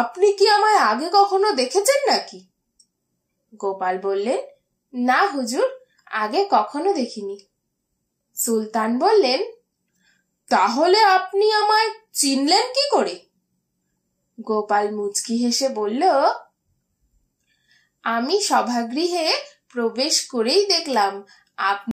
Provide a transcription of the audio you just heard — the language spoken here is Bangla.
আপনি কি আমায় আগে কখনো দেখেছেন নাকি গোপাল বললেন না হুজুর আগে কখনো দেখিনি সুলতান বললেন তাহলে আপনি আমায় চিনলেন কি করে গোপাল মুচকি হেসে বলল আমি সভাগৃহে প্রবেশ করেই দেখলাম আপনি